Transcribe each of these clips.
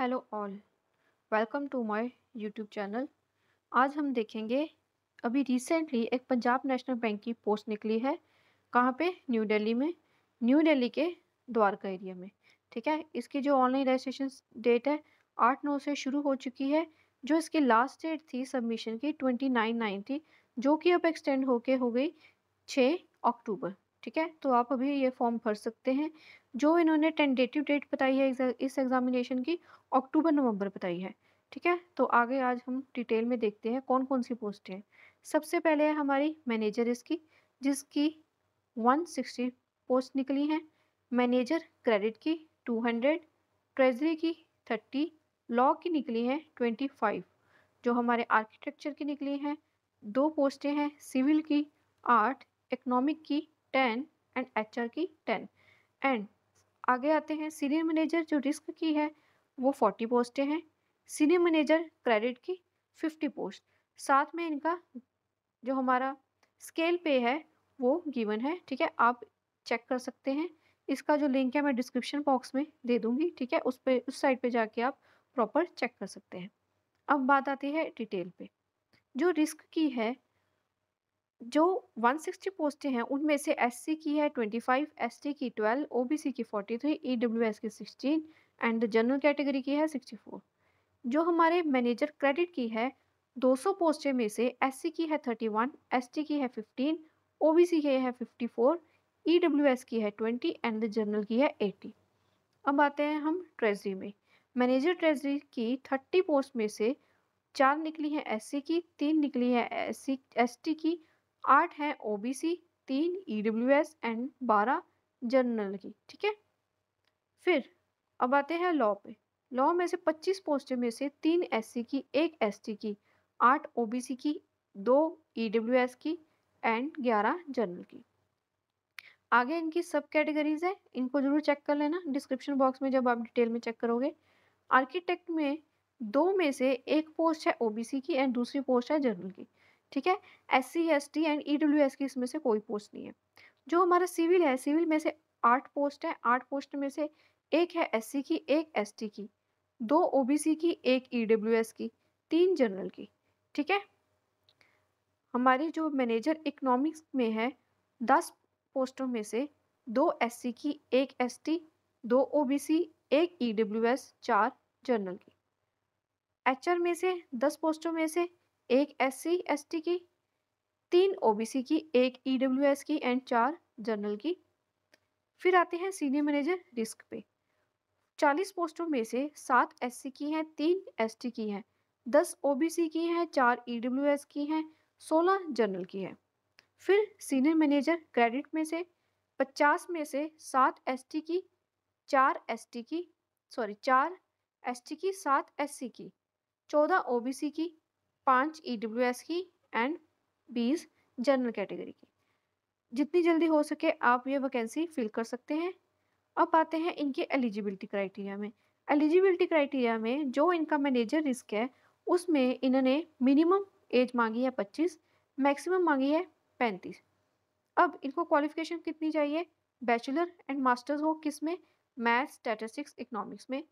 Hello all welcome to my YouTube channel आज हम देखेंगे अभी रिसेंटली एक पंजाब नेशनल बैंक की पोस्ट निकली है कहाँ पे न्यू दिल्ली में न्यू दिल्ली के द्वारका एरिया में ठीक है इसकी जो ऑनलाइन रजिस्ट्रेशन डेट है आठ नौ से शुरू हो चुकी है जो इसकी लास्ट डेट थी सबमिशन की ट्वेंटी नाइन नाइन थी जो कि अब एक्सटेंड होके हो गई छः अक्टूबर ठीक है तो आप अभी ये फॉर्म भर सकते हैं जो इन्होंने टेंडेटिव डेट बताई है इस एग्ज़ामिनेशन की अक्टूबर नवंबर बताई है ठीक है तो आगे आज हम डिटेल में देखते हैं कौन कौन सी पोस्ट है सबसे पहले है हमारी मैनेजर इसकी जिसकी 160 पोस्ट निकली हैं मैनेजर क्रेडिट की 200 ट्रेजरी की 30 लॉ की निकली ट्वेंटी 25 जो हमारे आर्किटेक्चर की निकली हैं दो पोस्टें हैं सिविल की आठ इकनॉमिक की टेन एंड एच की टेन एंड आगे आते हैं सीनियर मैनेजर जो रिस्क की है वो फोर्टी पोस्टें हैं सीनियर मैनेजर क्रेडिट की फिफ्टी पोस्ट साथ में इनका जो हमारा स्केल पे है वो गिवन है ठीक है आप चेक कर सकते हैं इसका जो लिंक है मैं डिस्क्रिप्शन बॉक्स में दे दूंगी ठीक है उस पर उस साइड पे जाके आप प्रॉपर चेक कर सकते हैं अब बात आती है डिटेल पे जो रिस्क की है जो 160 पोस्टें हैं उनमें से सी की है 25, एसटी की 12, ओबीसी की 43, थ्री e की 16 एंड जनरल कैटेगरी की है 64। जो हमारे मैनेजर क्रेडिट की है 200 पोस्टें में से एस की है 31, वन की है 15, ओबीसी की है 54, ईडब्ल्यूएस e की है 20 एंड जनरल की है 80। अब आते हैं हम ट्रेजरी में मैनेजर ट्रेजरी की थर्टी पोस्ट में से चार निकली है एस की तीन निकली है एस एसटी की आठ हैं ओबीसी तीन ईडब्ल्यूएस e एंड बारह जनरल की ठीक है फिर अब आते हैं लॉ पे लॉ में से पच्चीस पोस्ट में से तीन सी की एक टी की आठ सी की दो एस e की एंड ग्यारह जनरल की आगे इनकी सब कैटेगरीज है इनको ज़रूर चेक कर लेना डिस्क्रिप्शन बॉक्स में जब आप डिटेल में चेक करोगे आर्किटेक्ट में दो में से एक पोस्ट है ओबीसी की एंड दूसरी पोस्ट है जनरल की ठीक है S C S T and E W S की इसमें से कोई पोस्ट नहीं है जो हमारा सिविल है सिविल में से आठ पोस्ट है आठ पोस्ट में से एक है एस सी की एक एस टी की दो ओ बी सी की एक ई डब्ल्यू एस की तीन जनरल की ठीक है हमारी जो मैनेजर इकोनॉमिक्स में है दस पोस्टों में से दो एस सी की एक एस टी दो ओ बी सी एक ई डब्ल्यू एस चार जनरल की एच में से दस पोस्टों में से एक एस सी एस टी की तीन ओ की एक ई e की एंड चार जनरल की फिर आते हैं सीनियर मैनेजर रिस्क पे चालीस पोस्टों में से सात एस की हैं तीन एस की हैं दस ओ की हैं चार ई e की हैं सोलह जनरल की हैं फिर सीनियर मैनेजर क्रेडिट में से पचास में से सात एस की चार एस की सॉरी चार एस की सात एस की चौदह ओ की पाँच ई e डब्ल्यू एस की एंड बीस जनरल कैटेगरी की जितनी जल्दी हो सके आप ये वैकेंसी फिल कर सकते हैं अब आते हैं इनके एलिजिबिलिटी क्राइटेरिया में एलिजिबिलिटी क्राइटेरिया में जो इनका मैनेजर रिस्क है उसमें इन्होंने मिनिमम एज मांगी है पच्चीस मैक्सिमम मांगी है पैंतीस अब इनको क्वालिफिकेशन कितनी चाहिए बैचलर एंड मास्टर्स हो किस में मैथ स्टैटिस्टिक्स इकोनॉमिक्स में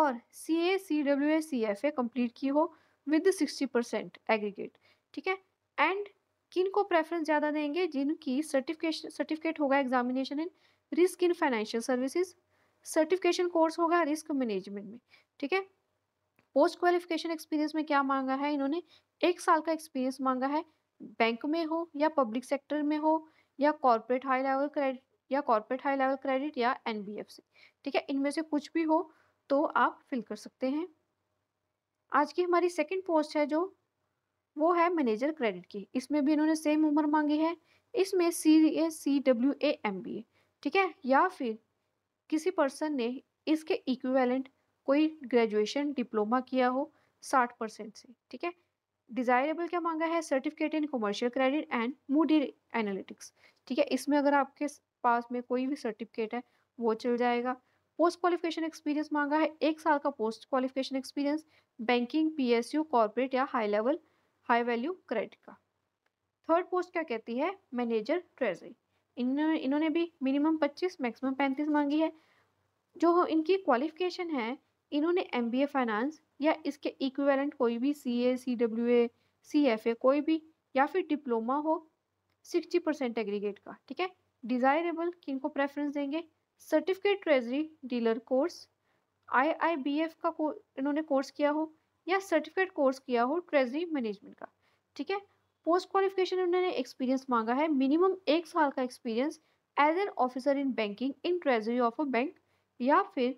और C A C W A C F A complete की हो विद सिक्सटी परसेंट एग्रीगेट ठीक है एंड किन को प्रेफरेंस ज़्यादा देंगे जिनकी सर्टिफिकेशन सर्टिफिकेट होगा examination in risk in financial services certification course होगा रिस्क मैनेजमेंट में ठीक है पोस्ट क्वालिफिकेशन एक्सपीरियंस में क्या मांगा है इन्होंने एक साल का एक्सपीरियंस मांगा है बैंक में हो या पब्लिक सेक्टर में हो या कॉरपोरेट हाई लेवल क्रेडिट या कॉरपोरेट हाई लेवल क्रेडिट या एन ठीक है इनमें से कुछ भी हो तो आप फिल कर सकते हैं आज की हमारी सेकंड पोस्ट है जो वो है मैनेजर क्रेडिट की इसमें भी इन्होंने सेम उम्र मांगी है इसमें C A C W A M B A ठीक है या फिर किसी पर्सन ने इसके इक्विवेलेंट कोई ग्रेजुएशन डिप्लोमा किया हो साठ परसेंट से ठीक है डिज़ायरेबल क्या मांगा है certificate in commercial credit and Moody analytics ठीक है इसमें अगर आपके पास में कोई भी सर्टिफिकेट है वो चल जाएगा पोस्ट क्वालिफिकेशन एक्सपीरियंस मांगा है एक साल का post qualification experience banking PSU corporate या high level high value credit का थर्ड पोस्ट क्या कहती है मैनेजर ट्रेजरी इन्होंने इन्होंने भी मिनिमम 25 मैक्सिमम 35 मांगी है जो इनकी क्वालिफिकेशन है इन्होंने एम बी ए फाइनेंस या इसके इक्वेलेंट कोई भी सी A C W A C F ए कोई भी या फिर डिप्लोमा हो सिक्सटी परसेंट एग्रीगेट का ठीक है डिज़ायरेबल को प्रेफरेंस देंगे certificate treasury dealer course IIBF का को, इन्होंने कोर्स किया हो या सर्टिफिकेट कोर्स किया हो ट्रेजरी मैनेजमेंट का ठीक है पोस्ट क्वालिफिकेशन उन्होंने एक्सपीरियंस मांगा है मिनिमम एक साल का experience as an officer in banking in treasury of a bank या फिर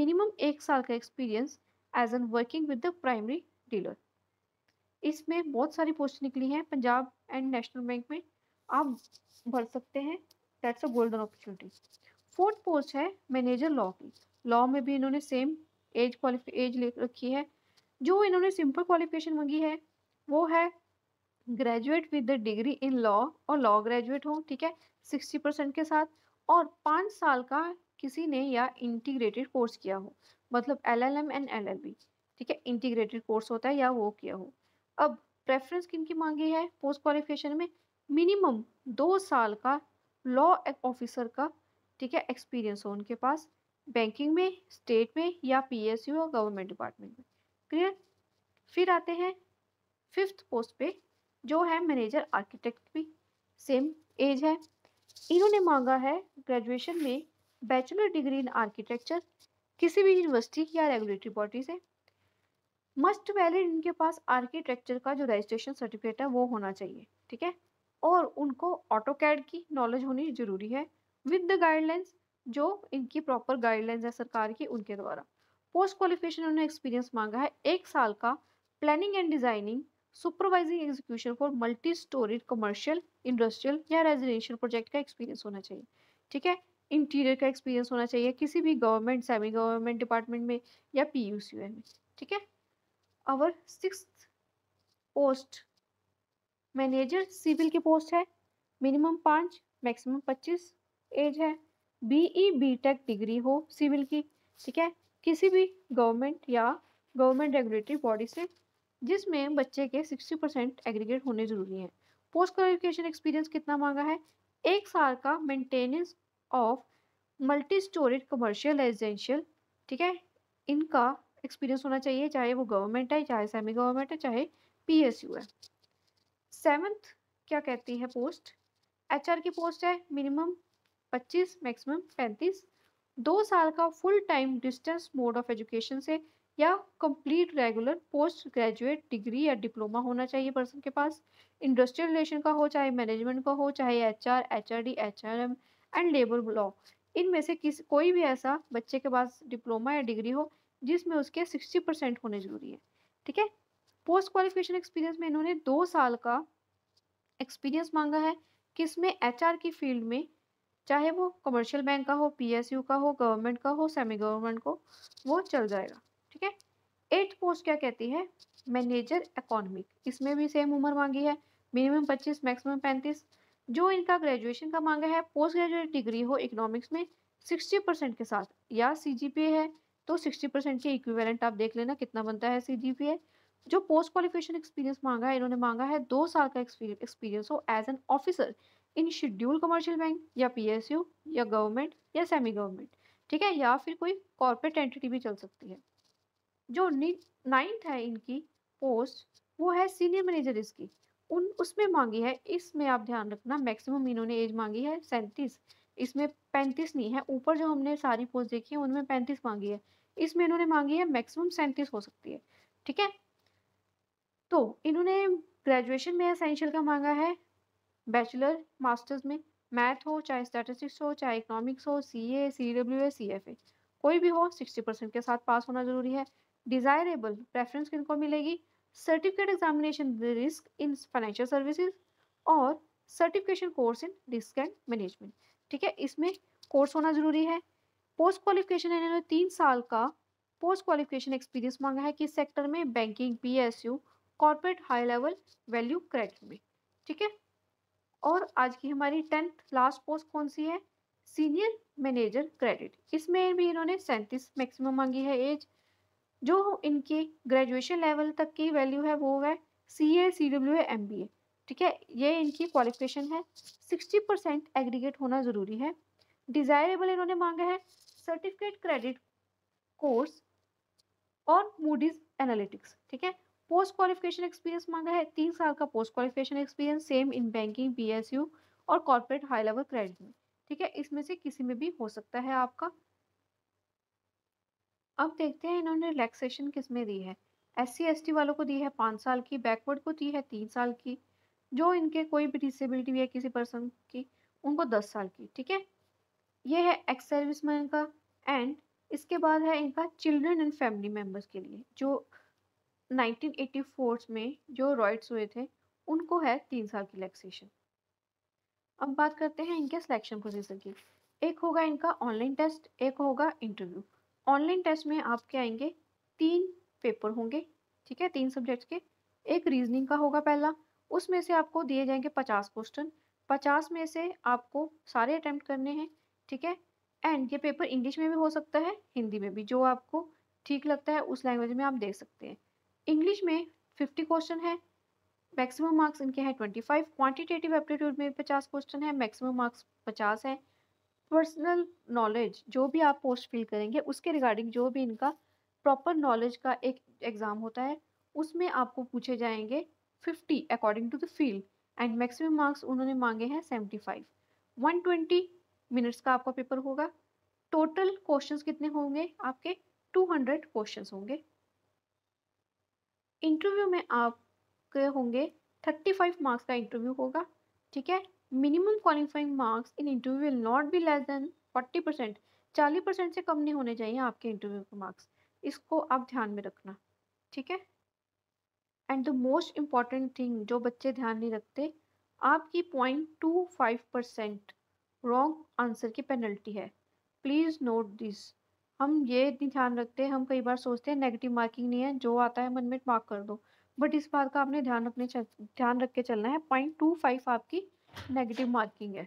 मिनिमम एक साल का experience as an working with the primary dealer इसमें बहुत सारी पोस्ट निकली हैं पंजाब एंड नेशनल बैंक में आप भर सकते हैं that's a golden opportunity fourth post है मैनेजर लॉ की लॉ में भी इन्होंने सेम एज एज ले रखी है जो इन्होंने सिंपल क्वालिफिकेशन मांगी है वो है graduate with the degree in law और लॉ ग्रेजुएट हो ठीक है सिक्सटी परसेंट के साथ और पाँच साल का किसी ने या इंटीग्रेटेड कोर्स किया हो मतलब L L M and L L B ठीक है इंटीग्रेटेड कोर्स होता है या वो किया हो अब प्रेफरेंस किन की मांगी है पोस्ट क्वालिफिकेशन में मिनिमम दो साल का लॉ ऑफिसर का ठीक है एक्सपीरियंस हो उनके पास बैंकिंग में स्टेट में या पीएसयू और गवर्नमेंट डिपार्टमेंट में क्लियर फिर आते हैं फिफ्थ पोस्ट पे जो है मैनेजर आर्किटेक्ट भी सेम एज है इन्होंने मांगा है ग्रेजुएशन में बैचलर डिग्री इन आर्किटेक्चर किसी भी यूनिवर्सिटी या रेगुलेटरी बॉडी से मस्ट वैलिड इनके पास आर्किटेक्चर का जो रजिस्ट्रेशन सर्टिफिकेट है वो होना चाहिए ठीक है और उनको ऑटो कैड की नॉलेज होनी ज़रूरी है विद द गाइडलाइंस जो इनकी प्रॉपर गाइडलाइंस है सरकार की उनके द्वारा पोस्ट क्वालिफिकेशन उन्होंने एक्सपीरियंस मांगा है एक साल का planning and designing supervising execution for multi storage commercial industrial या रेजिडेंशियल प्रोजेक्ट का एक्सपीरियंस होना चाहिए ठीक है इंटीरियर का एक्सपीरियंस होना चाहिए किसी भी गवर्नमेंट सेमी गवर्नमेंट डिपार्टमेंट में या पी यू सी में ठीक है और सिक्स पोस्ट मैनेजर सिविल की पोस्ट है मिनिमम पाँच मैक्सिमम पच्चीस एज है बीई बीटेक e डिग्री हो सिविल की ठीक है किसी भी गवर्नमेंट या गवर्नमेंट रेगुलेटरी बॉडी से जिसमें बच्चे के 60 परसेंट एग्रीगेट होने ज़रूरी हैं पोस्ट क्वालिफिकेशन एक्सपीरियंस कितना मांगा है एक साल का maintenance of multi storage commercial residential ठीक है इनका एक्सपीरियंस होना चाहिए चाहे वो गवर्नमेंट है चाहे सेमी गवर्नमेंट है चाहे पीएसयू है सेवन्थ क्या कहती है पोस्ट एचआर की पोस्ट है मिनिमम पच्चीस मैक्सिमम पैंतीस दो साल का full time distance mode of education से या complete regular post graduate degree या डिप्लोमा होना चाहिए पर्सन के पास इंडस्ट्रियल रिलेशन का हो चाहे मैनेजमेंट का हो चाहे H R H R D H R M and labour law इनमें से किस कोई भी ऐसा बच्चे के पास डिप्लोमा या डिग्री हो जिसमें उसके सिक्सटी परसेंट होने जरूरी है ठीक है पोस्ट क्वालिफिकेशन एक्सपीरियंस में इन्होंने दो साल का एक्सपीरियंस मांगा है किसमें एच आर की फील्ड में चाहे वो कमर्शियल बैंक का हो पीएसयू का हो गवर्नमेंट का हो सेमी गवर्नमेंट को वो चल जाएगा ठीक है एट पोस्ट क्या कहती है मैनेजर इकोनॉमिक इसमें भी सेम उम्र मांगी है मिनिमम पच्चीस मैक्सिमम पैंतीस जो इनका ग्रेजुएशन का मांगा है पोस्ट ग्रेजुएट डिग्री हो इकोनॉमिक्स में सिक्सटी परसेंट के साथ या सी जी पी है तो सिक्सटी परसेंट के इक्विवेलेंट आप देख लेना कितना बनता है सी जी पी है जो पोस्ट क्वालिफिकेशन एक्सपीरियंस मांगा है इन्होंने मांगा है दो साल का एक्सपीरियंस हो as an officer in schedule commercial bank या पीएसयू या गवर्नमेंट या सेमी गवर्नमेंट ठीक है या फिर कोई कॉरपोरेट एंटिटी भी चल सकती है जो नाइन्थ है इनकी पोस्ट वो है सीनियर मैनेजर इसकी उन उसमें मांगी है इसमें आप ध्यान रखना मैक्सिमम इन्होंने एज मांगी है सैंतीस इसमें पैंतीस नहीं है ऊपर जो हमने सारी पोस्ट देखी है उनमें पैंतीस मांगी है इसमें इन्होंने मांगी है मैक्सिमम सैंतीस हो सकती है ठीक है तो इन्होंने ग्रेजुएशन में एसेंशियल का मांगा है बैचलर मास्टर्स में मैथ हो चाहे स्टैटिस्टिक्स हो चाहे इकोनॉमिक्स हो सी A C W A C F ए कोई भी हो सिक्सटी परसेंट के साथ पास होना जरूरी है डिज़ायरेबल प्रेफरेंस किन को मिलेगी certificate examination risk in financial services और certification course in risk and management ठीक है इसमें कोर्स होना जरूरी है पोस्ट क्वालिफिकेशन इन्होंने तीन साल का पोस्ट क्वालिफिकेशन एक्सपीरियंस मांगा है किस सेक्टर में banking P S U corporate high level value credit में ठीक है और आज की हमारी टेंथ लास्ट पोस्ट कौन सी है सीनियर मैनेजर क्रेडिट इसमें भी इन्होंने सैंतीस मैक्सिमम मांगी है एज जो इनके ग्रेजुएशन लेवल तक की वैल्यू है वो है C A C W M B A ठीक है ये इनकी क्वालिफिकेशन है सिक्सटी परसेंट एग्रीगेट होना ज़रूरी है डिज़ायरेबल इन्होंने मांगा है सर्टिफिकेट क्रेडिट कोर्स और मूडीज एनालिटिक्स ठीक है पोस्ट क्वालिफिकेशन एक्सपीरियंस मांगा है तीन साल का post qualification experience same in banking BSU और कॉर्पोरेट हाई लेवल क्रेडिट में ठीक है इसमें से किसी में भी हो सकता है आपका अब देखते हैं इन्होंने रिलैक्सेशन किस में दी है एस सी वालों को दी है पाँच साल की बैकवर्ड को दी है तीन साल की जो इनके कोई भी डिसेबिलिटी है किसी पर्सन की उनको दस साल की ठीक है ये है एक्स सर्विस मैन का एंड इसके बाद है इनका चिल्ड्रन एंड फैमिली मेम्बर्स के लिए जो 1984 में जो रॉयट्स हुए थे उनको है तीन साल की रिलैक्सेशन अब बात करते हैं इनके सिलेक्शन प्रोसीजर की एक होगा इनका ऑनलाइन टेस्ट एक होगा इंटरव्यू ऑनलाइन टेस्ट में आपके आएंगे तीन पेपर होंगे ठीक है तीन सब्जेक्ट्स के एक रीजनिंग का होगा पहला उसमें से आपको दिए जाएंगे पचास क्वेश्चन पचास में से आपको सारे अटैम्प्ट करने हैं ठीक है एंड ये पेपर इंग्लिश में भी हो सकता है हिंदी में भी जो आपको ठीक लगता है उस लैंग्वेज में आप देख सकते हैं इंग्लिश में फिफ्टी क्वेश्चन है मैक्सिमम मार्क्स इनके हैं ट्वेंटी फाइव क्वान्टिटेटिव एप्टीट्यूड में पचास क्वेश्चन है मैक्सिमम मार्क्स पचास है पर्सनल नॉलेज जो भी आप पोस्ट फिल करेंगे उसके रिगार्डिंग जो भी इनका प्रॉपर नॉलेज का एक एग्ज़ाम होता है उसमें आपको पूछे जाएंगे fifty according to the field and maximum marks उन्होंने मांगे हैं seventy five one twenty minutes का आपका पेपर होगा टोटल क्वेश्चंस कितने होंगे आपके टू हंड्रेड क्वेश्चंस होंगे इंटरव्यू में आपके होंगे थर्टी फाइव मार्क्स का इंटरव्यू होगा ठीक है minimum qualifying marks in interview will not be less than forty percent चालीस परसेंट से कम नहीं होने चाहिए आपके इंटरव्यू के मार्क्स इसको आप ध्यान में रखना ठीक है and the most important thing जो बच्चे ध्यान नहीं रखते आपकी point two five percent wrong answer की पेनल्टी है प्लीज़ नोट दिस हम ये इतनी ध्यान रखते हैं हम कई बार सोचते हैं नेगेटिव मार्किंग नहीं है जो आता है मन में मार्क कर दो बट इस बात का आपने ध्यान रखने ध्यान रख के चलना है पॉइंट टू फाइव आपकी नेगेटिव मार्किंग है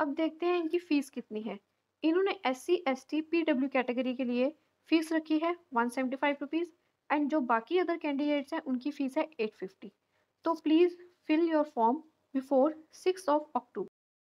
अब देखते हैं इनकी फ़ीस कितनी है इन्होंने S C S T P W category के लिए फ़ीस रखी है one seventy five rupees and जो बाकी अदर कैंडिडेट्स हैं उनकी फ़ीस है एट फिफ्टी तो please fill your form before six of October